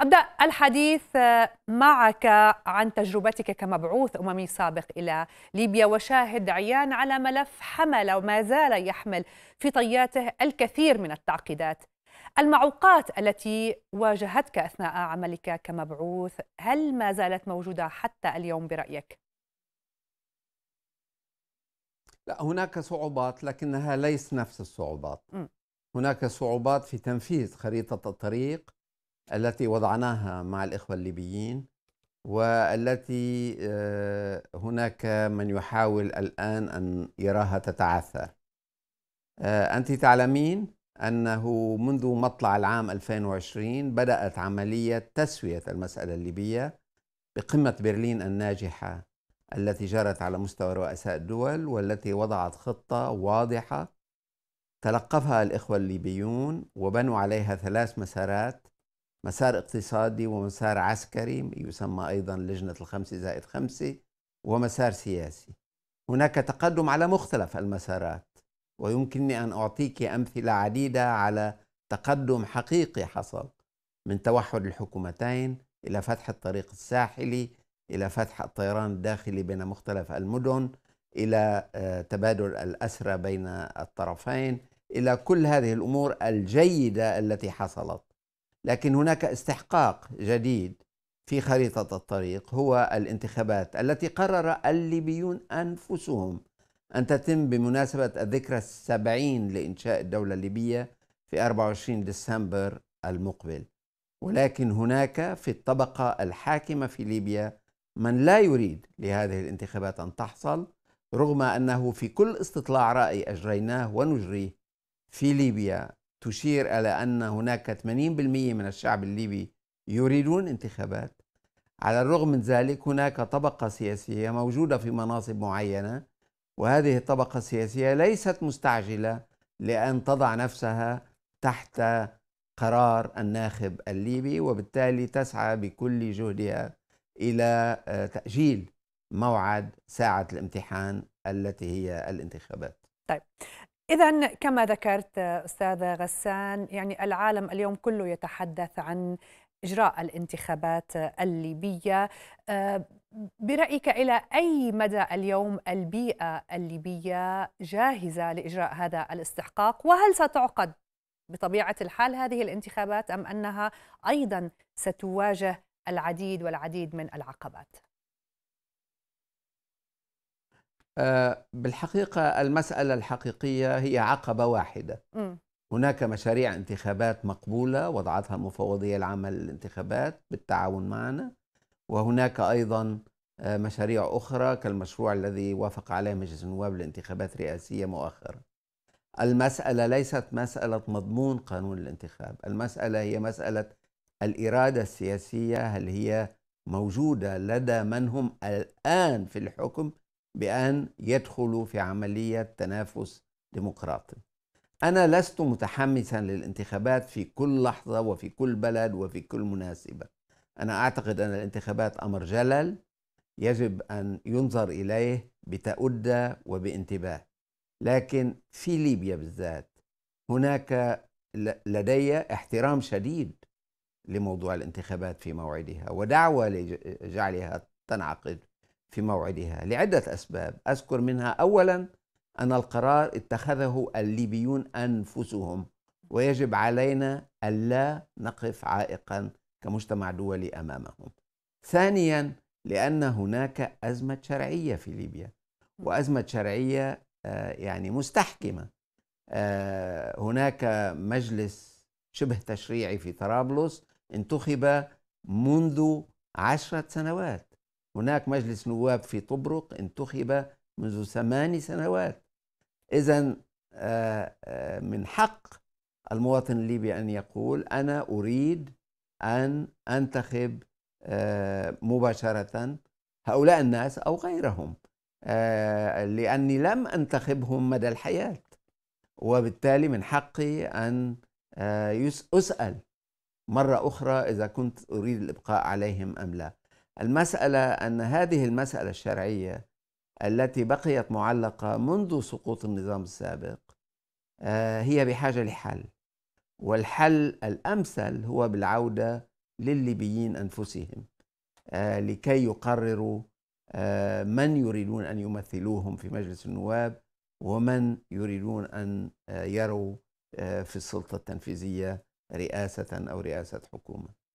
أبدأ الحديث آه، معك عن تجربتك كمبعوث أممي سابق إلى ليبيا وشاهد عيان على ملف حمل وما زال يحمل في طياته الكثير من التعقيدات المعوقات التي واجهتك أثناء عملك كمبعوث هل ما زالت موجودة حتى اليوم برأيك؟ لا هناك صعوبات لكنها ليس نفس الصعوبات م. هناك صعوبات في تنفيذ خريطة الطريق التي وضعناها مع الإخوة الليبيين والتي آه، هناك من يحاول الآن أن يراها تتعثر آه، أنت تعلمين أنه منذ مطلع العام 2020 بدأت عملية تسوية المسألة الليبية بقمة برلين الناجحة التي جرت على مستوى رؤساء الدول والتي وضعت خطة واضحة تلقفها الإخوة الليبيون وبنوا عليها ثلاث مسارات مسار اقتصادي ومسار عسكري يسمى أيضا لجنة الخمسة زائد خمسة ومسار سياسي هناك تقدم على مختلف المسارات ويمكنني أن أعطيك أمثلة عديدة على تقدم حقيقي حصل من توحد الحكومتين إلى فتح الطريق الساحلي إلى فتح الطيران الداخلي بين مختلف المدن إلى آه، تبادل الأسرى بين الطرفين إلى كل هذه الأمور الجيدة التي حصلت لكن هناك استحقاق جديد في خريطة الطريق هو الانتخابات التي قرر الليبيون أنفسهم أن تتم بمناسبة الذكرى السبعين لإنشاء الدولة الليبية في 24 ديسمبر المقبل ولكن هناك في الطبقة الحاكمة في ليبيا من لا يريد لهذه الانتخابات أن تحصل رغم أنه في كل استطلاع رأي أجريناه ونجريه في ليبيا تشير إلى أن هناك 80% من الشعب الليبي يريدون انتخابات على الرغم من ذلك هناك طبقة سياسية موجودة في مناصب معينة وهذه الطبقة السياسية ليست مستعجلة لأن تضع نفسها تحت قرار الناخب الليبي وبالتالي تسعى بكل جهدها إلى آه، تأجيل موعد ساعة الامتحان التي هي الانتخابات طيب إذا كما ذكرت أستاذ غسان يعني العالم اليوم كله يتحدث عن إجراء الانتخابات الليبية آه، برأيك إلى أي مدى اليوم البيئة الليبية جاهزة لإجراء هذا الاستحقاق وهل ستعقد بطبيعة الحال هذه الانتخابات أم أنها أيضا ستواجه العديد والعديد من العقبات؟ آه، بالحقيقة المسألة الحقيقية هي عقبة واحدة هناك مشاريع انتخابات مقبولة وضعتها المفوضية العامة للانتخابات بالتعاون معنا وهناك أيضا آه، مشاريع أخرى كالمشروع الذي وافق عليه مجلس النواب للانتخابات الرئاسية مؤخرا المسألة ليست مسألة مضمون قانون الانتخاب المسألة هي مسألة الإرادة السياسية هل هي موجودة لدى من هم الآن في الحكم بأن يدخلوا في عملية تنافس ديمقراطي أنا لست متحمسا للانتخابات في كل لحظة وفي كل بلد وفي كل مناسبة أنا أعتقد أن الانتخابات أمر جلل يجب أن ينظر إليه بتأدة وبانتباه لكن في ليبيا بالذات هناك لدي احترام شديد لموضوع الانتخابات في موعدها ودعوة لجعلها تنعقد في موعدها لعدة أسباب أذكر منها أولا أن القرار اتخذه الليبيون أنفسهم ويجب علينا ألا نقف عائقا كمجتمع دولي أمامهم ثانيا لأن هناك أزمة شرعية في ليبيا وأزمة شرعية آه، يعني مستحكمة آه، هناك مجلس شبه تشريعي في طرابلس انتخب منذ عشرة سنوات هناك مجلس نواب في طبرق انتخب منذ ثمان سنوات إذا آه، آه، من حق المواطن الليبي أن يقول أنا أريد أن أنتخب آه، مباشرة هؤلاء الناس أو غيرهم لأني لم أنتخبهم مدى الحياة وبالتالي من حقي أن أسأل مرة أخرى إذا كنت أريد الإبقاء عليهم أم لا المسألة أن هذه المسألة الشرعية التي بقيت معلقة منذ سقوط النظام السابق آه، هي بحاجة لحل والحل الأمثل هو بالعودة للليبيين أنفسهم آه، لكي يقرروا آه، من يريدون أن يمثلوهم في مجلس النواب ومن يريدون أن يروا في السلطة التنفيذية رئاسة أو رئاسة حكومة